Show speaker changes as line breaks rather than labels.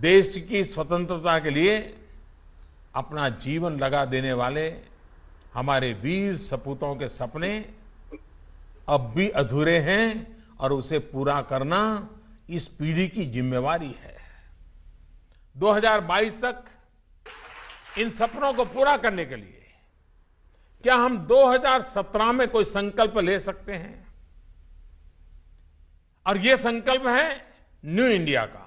देश की स्वतंत्रता के लिए अपना जीवन लगा देने वाले हमारे वीर सपूतों के सपने अब भी अधूरे हैं और उसे पूरा करना इस पीढ़ी की जिम्मेवारी है 2022 तक इन सपनों को पूरा करने के लिए क्या हम 2017 में कोई संकल्प ले सकते हैं और ये संकल्प है न्यू इंडिया का